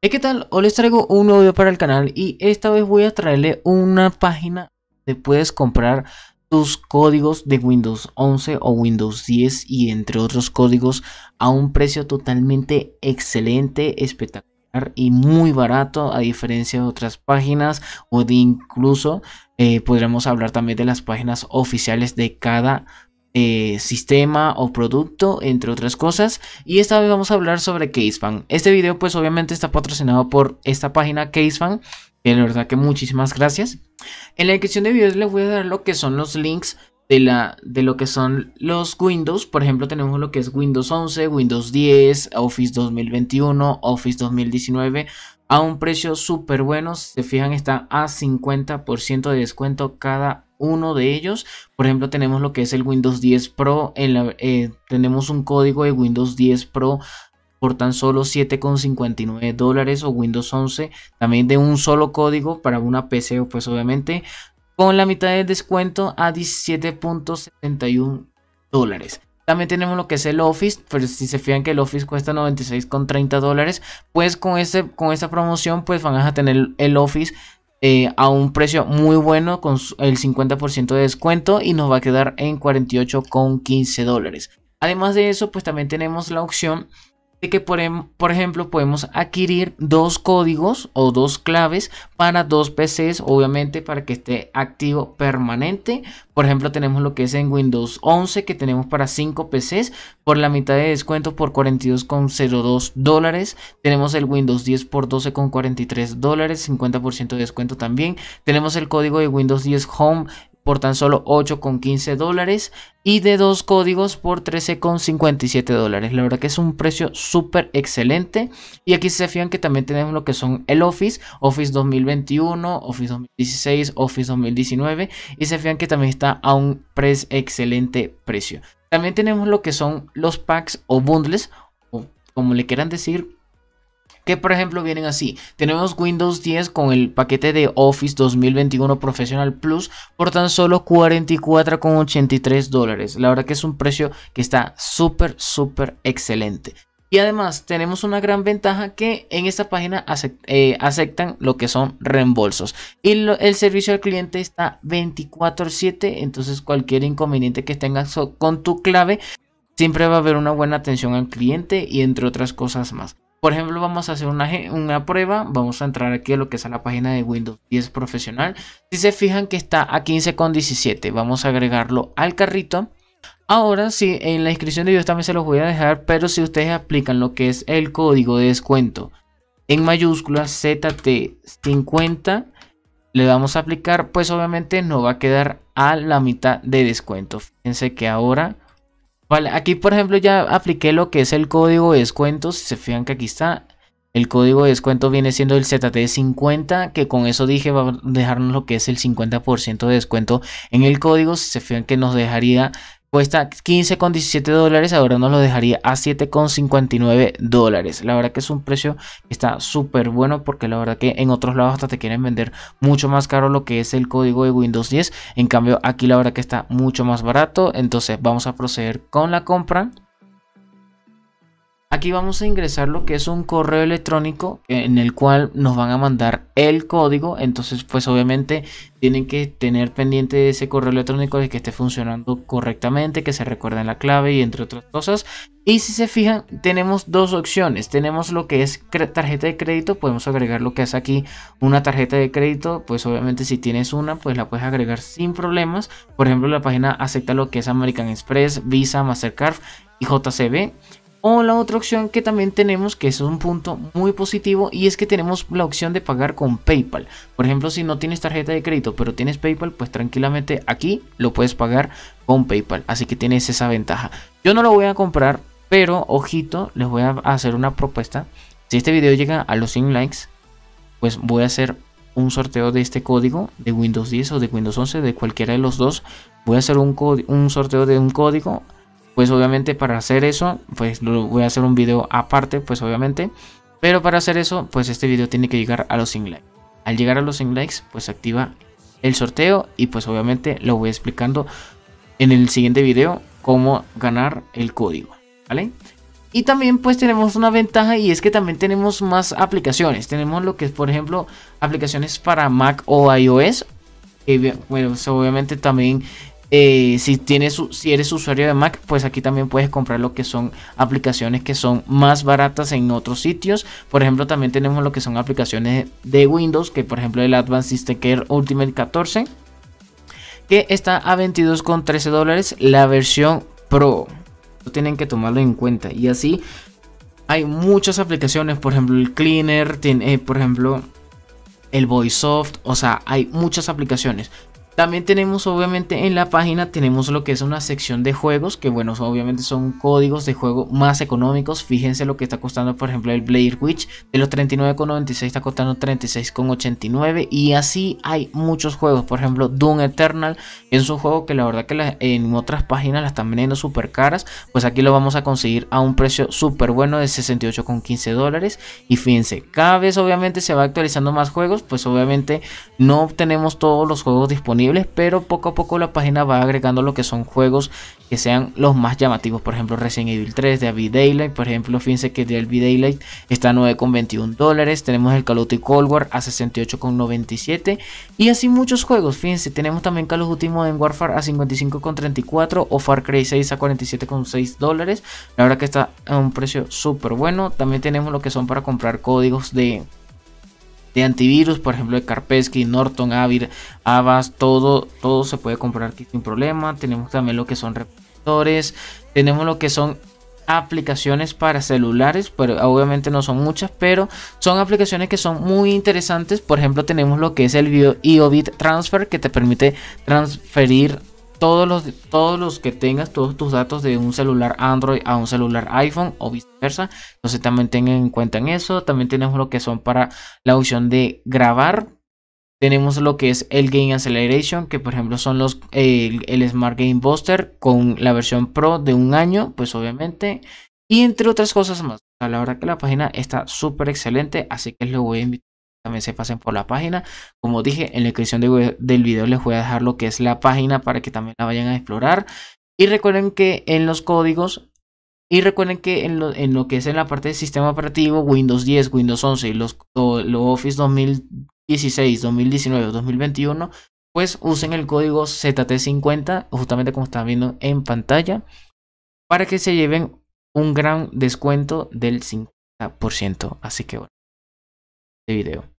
¿qué tal? Hoy les traigo un nuevo video para el canal y esta vez voy a traerle una página donde puedes comprar tus códigos de Windows 11 o Windows 10 y entre otros códigos a un precio totalmente excelente, espectacular y muy barato a diferencia de otras páginas o de incluso eh, podremos hablar también de las páginas oficiales de cada eh, sistema o producto, entre otras cosas. Y esta vez vamos a hablar sobre Casefan. Este video pues obviamente está patrocinado por esta página Casefan. Que la verdad que muchísimas gracias. En la descripción de videos les voy a dar lo que son los links de, la, de lo que son los Windows. Por ejemplo, tenemos lo que es Windows 11, Windows 10, Office 2021, Office 2019 a un precio súper bueno. se fijan, está a 50% de descuento cada uno de ellos. Por ejemplo, tenemos lo que es el Windows 10 Pro. Eh, tenemos un código de Windows 10 Pro por tan solo 7,59 dólares o Windows 11, también de un solo código para una PC, pues obviamente, con la mitad de descuento a 17,71 dólares. También tenemos lo que es el Office, pero si se fijan que el Office cuesta 96,30 dólares, pues con, este, con esta promoción pues van a tener el Office eh, a un precio muy bueno con el 50% de descuento y nos va a quedar en 48,15 dólares. Además de eso, pues también tenemos la opción de que por, em, por, ejemplo podemos adquirir dos códigos o dos claves para dos PCs, obviamente para que esté activo permanente. Por ejemplo, tenemos lo que es en Windows 11 que tenemos para 5 PCs por la mitad de descuento por 42,02 dólares. Tenemos el Windows 10 por 12,43 dólares, 50% de descuento también. Tenemos el código de Windows 10 Home por tan solo 8,15 dólares y de dos códigos por 13,57 dólares. La verdad que es un precio súper excelente. Y aquí se fijan que también tenemos lo que son el Office, Office 2021, Office 2016, Office 2019. Y se fijan que también está a un pres excelente precio. También tenemos lo que son los packs o bundles, o como le quieran decir, que por ejemplo vienen así. Tenemos Windows 10 con el paquete de Office 2021 Professional Plus por tan solo 44,83 dólares. La verdad que es un precio que está súper, súper excelente. Y además tenemos una gran ventaja que en esta página eh, aceptan lo que son reembolsos. Y el servicio al cliente está 24/7, entonces cualquier inconveniente que tengas con tu clave, siempre va a haber una buena atención al cliente y entre otras cosas más. Por ejemplo, vamos a hacer una, una, prueba. Vamos a entrar aquí a lo que es a la página de Windows 10 profesional. Si se fijan que está a 15,17. Vamos a agregarlo al carrito. Ahora sí, en la inscripción de Dios también se los voy a dejar. Pero si ustedes aplican lo que es el código de descuento en mayúsculas ZT50. Le vamos a aplicar. Pues obviamente no va a quedar a la mitad de descuento. Fíjense que ahora Vale, aquí por ejemplo ya apliqué lo que es el código de descuento. Si se fijan que aquí está, el código de descuento viene siendo el ZT50, que con eso dije va a dejarnos lo que es el 50% de descuento en el código. Si se fijan que nos dejaría Cuesta 15,17 dólares, ahora nos lo dejaría a 7,59 dólares. La verdad que es un precio que está súper bueno porque la verdad que en otros lados hasta te quieren vender mucho más caro lo que es el código de Windows 10. En cambio aquí la verdad que está mucho más barato. Entonces vamos a proceder con la compra. Aquí vamos a ingresar lo que es un correo electrónico en el cual nos van a mandar el código. Entonces, pues obviamente tienen que tener pendiente de ese correo electrónico de que esté funcionando correctamente, que se recuerden la clave y entre otras cosas. Y si se fijan, tenemos dos opciones. Tenemos lo que es tarjeta de crédito. Podemos agregar lo que es aquí una tarjeta de crédito. Pues obviamente si tienes una, pues la puedes agregar sin problemas. Por ejemplo, la página acepta lo que es American Express, Visa, Mastercard y JCB. O la otra opción que también tenemos, que es un punto muy positivo, y es que tenemos la opción de pagar con PayPal. Por ejemplo, si no tienes tarjeta de crédito, pero tienes PayPal, pues tranquilamente aquí lo puedes pagar con PayPal. Así que tienes esa ventaja. Yo no lo voy a comprar, pero ojito, les voy a hacer una propuesta. Si este video llega a los 100 likes, pues voy a hacer un sorteo de este código de Windows 10 o de Windows 11, de cualquiera de los dos. Voy a hacer un, sorteo de un código pues obviamente para hacer eso, pues lo voy a hacer un video aparte, pues obviamente. Pero para hacer eso, pues este video tiene que llegar a los 100 likes. Al llegar a los 100 likes, pues activa el sorteo y pues obviamente lo voy explicando en el siguiente video cómo ganar el código, ¿vale? Y también pues tenemos una ventaja y es que también tenemos más aplicaciones. Tenemos lo que es por ejemplo aplicaciones para Mac o iOS. Que, bueno, obviamente también eh, si, tienes, si eres usuario de Mac, pues aquí también puedes comprar lo que son aplicaciones que son más baratas en otros sitios. Por ejemplo, también tenemos lo que son aplicaciones de Windows, que por ejemplo el Advanced System Care Ultimate 14, que está a 22,13 dólares la versión Pro. Tienen que tomarlo en cuenta. Y así hay muchas aplicaciones, por ejemplo el Cleaner, eh, por ejemplo el VoiceSoft, o sea, hay muchas aplicaciones. También tenemos obviamente en la página tenemos lo que es una sección de juegos, que bueno, obviamente son códigos de juego más económicos. Fíjense lo que está costando, por ejemplo, el Blair Witch de los 39,96 está costando 36,89 y así hay muchos juegos. Por ejemplo, Doom Eternal es un juego que la verdad que en otras páginas las están vendiendo súper caras, pues aquí lo vamos a conseguir a un precio súper bueno de 68,15 dólares. Y fíjense, cada vez obviamente se va actualizando más juegos, pues obviamente no tenemos todos los juegos disponibles pero poco a poco la página va agregando lo que son juegos que sean los más llamativos. Por ejemplo, Resident Evil 3 de Daylight. Por ejemplo, fíjense que de Avid Daylight está a 9,21 dólares. Tenemos el Call of Duty Cold War a 68,97. Y así muchos juegos. Fíjense, tenemos también Call of Duty Modern Warfare a 55,34 o Far Cry 6 a 47,6 dólares. La verdad que está a un precio súper bueno. También tenemos lo que son para comprar códigos de antivirus, por ejemplo de Carpesky, Norton, Avir, Avas, todo, todo se puede comprar aquí sin problema. Tenemos también lo que son repetores, tenemos lo que son aplicaciones para celulares, pero obviamente no son muchas, pero son aplicaciones que son muy interesantes. Por ejemplo, tenemos lo que es el IOBIT Transfer, que te permite transferir todos los, todos los que tengas, todos tus datos de un celular Android a un celular iPhone o viceversa. Entonces también tengan en cuenta en eso. También tenemos lo que son para la opción de grabar. Tenemos lo que es el Game Acceleration, que por ejemplo son los el, Smart Game Buster con la versión Pro de un año, pues obviamente. Y entre otras cosas más. la verdad que la página está súper excelente, así que les voy a invitar también se pasen por la página. Como dije, en la descripción de, del video les voy a dejar lo que es la página para que también la vayan a explorar. Y recuerden que en los códigos y recuerden que en lo, en lo, que es en la parte del sistema operativo, Windows 10, Windows 11 y los, los Office 2016, 2019, 2021, pues usen el código ZT50, justamente como están viendo en pantalla, para que se lleven un gran descuento del 50%. Así que bueno de este video.